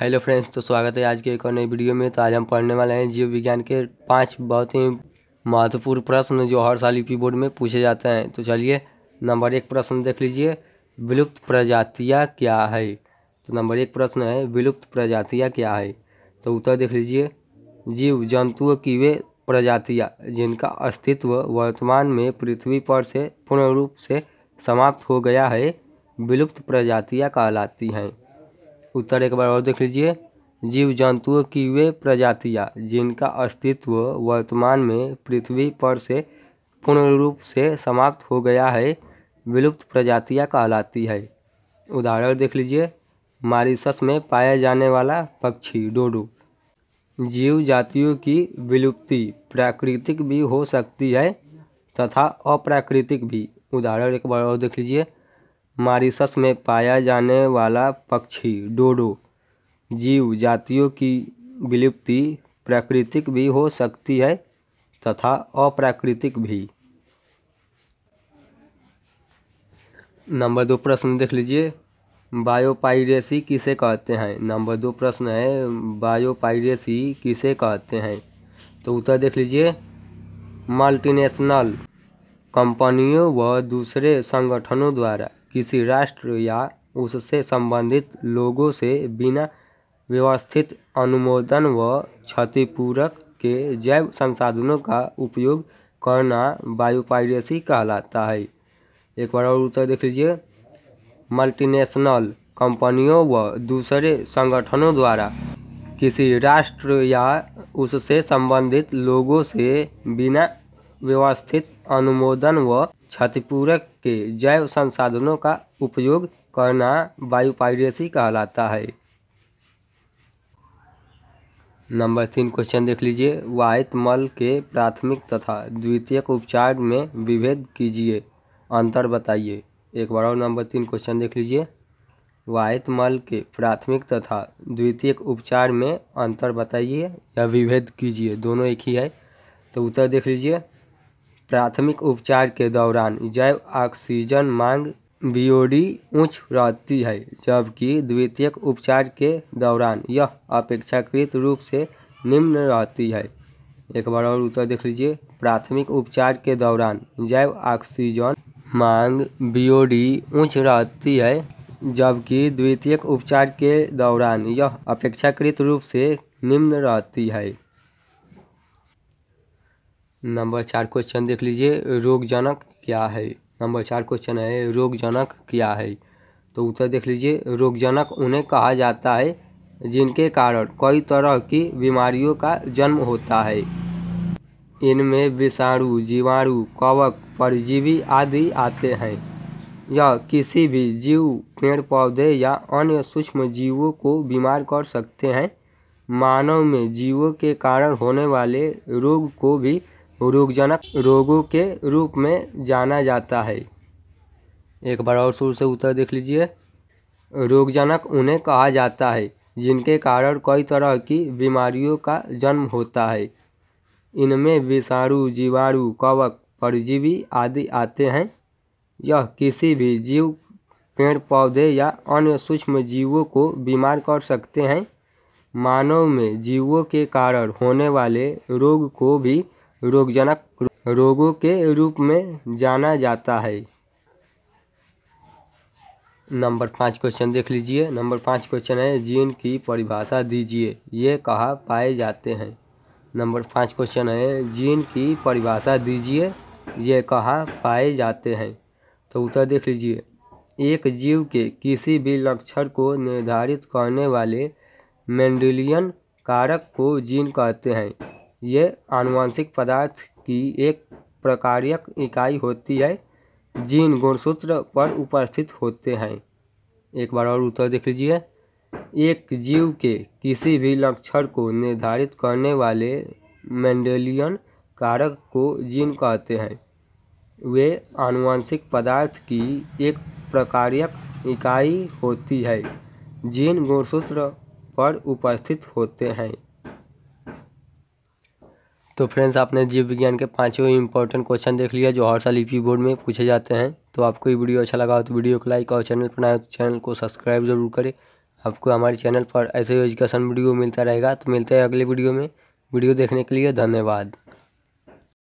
hello friends तो स्वागत है आज के एक और नई वीडियो में तो आज हम पढ़ने वाले हैं जीव विज्ञान के पांच बहुत ही महत्वपूर्ण प्रश्न जो हर साल यूपी बोर्ड में पूछे जाते हैं तो चलिए नंबर एक प्रश्न देख लीजिए विलुप्त प्रजातियाँ क्या है तो नंबर एक प्रश्न है विलुप्त प्रजातियाँ क्या है तो उत्तर देख लीजिए जीव जंतुओं की वे प्रजातियाँ जिनका अस्तित्व वर्तमान में पृथ्वी पर से पूर्ण रूप से समाप्त हो गया है विलुप्त प्रजातियाँ कहलाती हैं उत्तर एक बार और देख लीजिए जीव जंतुओं की वे प्रजातियाँ जिनका अस्तित्व वर्तमान में पृथ्वी पर से पूर्ण रूप से समाप्त हो गया है विलुप्त प्रजातियाँ कहलाती है उदाहरण देख लीजिए मारिसस में पाया जाने वाला पक्षी डोडो जीव जातियों की विलुप्ति प्राकृतिक भी हो सकती है तथा अप्राकृतिक भी उदाहरण एक बार और देख लीजिए मारिशस में पाया जाने वाला पक्षी डोडो जीव जातियों की विलुप्ति प्राकृतिक भी हो सकती है तथा अप्राकृतिक भी नंबर दो प्रश्न देख लीजिए बायोपाइरेसी किसे कहते हैं नंबर दो प्रश्न है बायोपाइरेसी किसे कहते हैं तो उत्तर देख लीजिए मल्टीनेशनल कंपनियों व दूसरे संगठनों द्वारा किसी राष्ट्र या उससे संबंधित लोगों से बिना व्यवस्थित अनुमोदन व क्षतिपूरक के जैव संसाधनों का उपयोग करना बायोपायरेसी कहलाता है एक बार और उत्तर देख लीजिए मल्टीनेशनल कंपनियों व दूसरे संगठनों द्वारा किसी राष्ट्र या उससे संबंधित लोगों से बिना व्यवस्थित अनुमोदन व क्षतिपूरक के जैव संसाधनों का उपयोग करना बायोपायरेसी कहलाता है नंबर तीन क्वेश्चन देख लीजिए वाहित मल के प्राथमिक तथा द्वितीयक उपचार में विभेद कीजिए अंतर बताइए एक बार और नंबर तीन क्वेश्चन देख लीजिए वाहित मल के प्राथमिक तथा द्वितीयक उपचार में अंतर बताइए या विभेद कीजिए दोनों एक ही है तो उत्तर देख लीजिए प्राथमिक उपचार के दौरान जैव ऑक्सीजन मांग बीओडी उच्च रहती है जबकि द्वितीयक उपचार के दौरान यह अपेक्षाकृत रूप से निम्न रहती है एक बार और उत्तर देख लीजिए प्राथमिक उपचार के दौरान जैव ऑक्सीजन मांग बीओडी उच्च रहती है जबकि द्वितीयक उपचार के दौरान यह अपेक्षाकृत रूप से निम्न रहती है नंबर चार क्वेश्चन देख लीजिए रोगजनक क्या है नंबर चार क्वेश्चन है रोगजनक क्या है तो उत्तर देख लीजिए रोगजनक उन्हें कहा जाता है जिनके कारण कई तरह की बीमारियों का जन्म होता है इनमें विषाणु जीवाणु कवक परजीवी आदि आते हैं यह किसी भी जीव पेड़ पौधे या अन्य सूक्ष्म जीवों को बीमार कर सकते हैं मानव में जीवों के कारण होने वाले रोग को भी रोगजनक रोगों के रूप में जाना जाता है एक बार और शुरू से उत्तर देख लीजिए रोगजनक उन्हें कहा जाता है जिनके कारण कई तरह की बीमारियों का जन्म होता है इनमें विषाणु जीवाणु कवक परजीवी आदि आते हैं यह किसी भी जीव पेड़ पौधे या अन्य सूक्ष्म जीवों को बीमार कर सकते हैं मानव में जीवों के कारण होने वाले रोग को भी रोगजनक रोगों के रूप में जाना जाता है नंबर पाँच क्वेश्चन देख लीजिए नंबर पाँच क्वेश्चन है जीन की परिभाषा दीजिए ये कहा पाए जाते हैं नंबर पाँच क्वेश्चन है जीन की परिभाषा दीजिए ये कहा पाए जाते हैं तो उत्तर देख लीजिए एक जीव के किसी भी लक्षण को निर्धारित करने वाले मेंडलियन कारक को जीन कहते हैं ये आनुवंशिक पदार्थ की एक प्रकार्यक इकाई होती है जीन गुणसूत्र पर उपस्थित होते हैं एक बार और उत्तर देख लीजिए एक जीव के किसी भी लक्षण को निर्धारित करने वाले मेंडेलियन कारक को जीन कहते हैं वे आनुवंशिक पदार्थ की एक प्रकार्यक इकाई होती है जीन गुणसूत्र पर उपस्थित होते हैं तो फ्रेंड्स आपने जीव विज्ञान के पांचों इंपॉर्टेंट क्वेश्चन देख लिया जो हर साल यूपी e बोर्ड में पूछे जाते हैं तो आपको ये वीडियो अच्छा लगा हो तो वीडियो को लाइक और चैनल पर आए तो चैनल को सब्सक्राइब जरूर करें आपको हमारे चैनल पर ऐसे एजुकेशन वीडियो मिलता रहेगा तो मिलते हैं अगले वीडियो में वीडियो देखने के लिए धन्यवाद